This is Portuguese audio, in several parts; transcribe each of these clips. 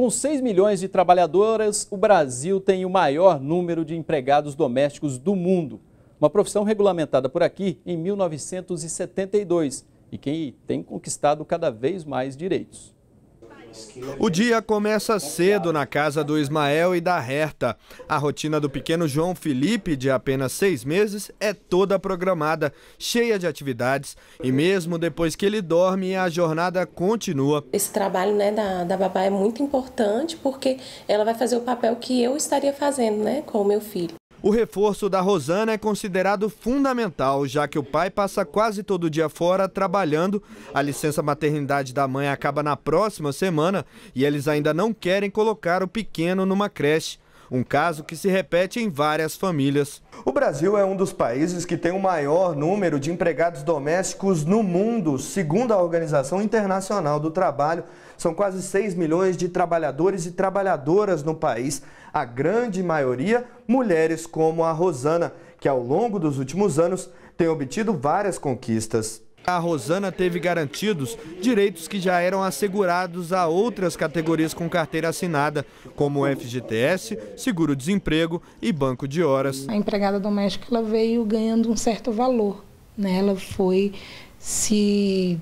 Com 6 milhões de trabalhadoras, o Brasil tem o maior número de empregados domésticos do mundo. Uma profissão regulamentada por aqui em 1972 e que tem conquistado cada vez mais direitos. O dia começa cedo na casa do Ismael e da Herta. A rotina do pequeno João Felipe, de apenas seis meses, é toda programada, cheia de atividades. E mesmo depois que ele dorme, a jornada continua. Esse trabalho né, da, da babá é muito importante porque ela vai fazer o papel que eu estaria fazendo né, com o meu filho. O reforço da Rosana é considerado fundamental, já que o pai passa quase todo dia fora trabalhando. A licença maternidade da mãe acaba na próxima semana e eles ainda não querem colocar o pequeno numa creche um caso que se repete em várias famílias. O Brasil é um dos países que tem o maior número de empregados domésticos no mundo, segundo a Organização Internacional do Trabalho. São quase 6 milhões de trabalhadores e trabalhadoras no país, a grande maioria mulheres como a Rosana, que ao longo dos últimos anos tem obtido várias conquistas. A Rosana teve garantidos direitos que já eram assegurados a outras categorias com carteira assinada, como FGTS, seguro-desemprego e banco de horas. A empregada doméstica ela veio ganhando um certo valor, né? ela foi se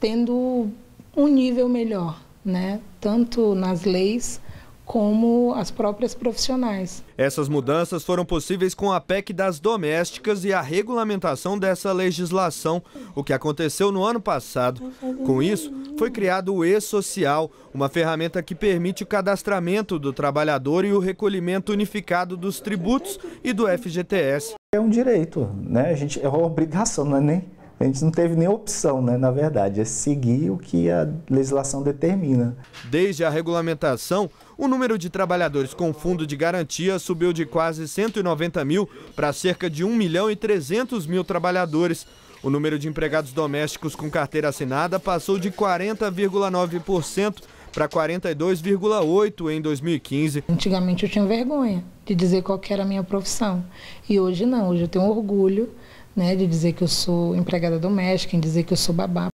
tendo um nível melhor, né? tanto nas leis como as próprias profissionais. Essas mudanças foram possíveis com a PEC das domésticas e a regulamentação dessa legislação, o que aconteceu no ano passado. Com isso, foi criado o E-Social, uma ferramenta que permite o cadastramento do trabalhador e o recolhimento unificado dos tributos e do FGTS. É um direito, né? A gente é uma obrigação, não é nem a gente não teve nem opção, né, na verdade, é seguir o que a legislação determina. Desde a regulamentação, o número de trabalhadores com fundo de garantia subiu de quase 190 mil para cerca de 1 milhão e 300 mil trabalhadores. O número de empregados domésticos com carteira assinada passou de 40,9% para 42,8% em 2015. Antigamente eu tinha vergonha de dizer qual era a minha profissão. E hoje não, hoje eu tenho orgulho né, de dizer que eu sou empregada doméstica, em dizer que eu sou babá.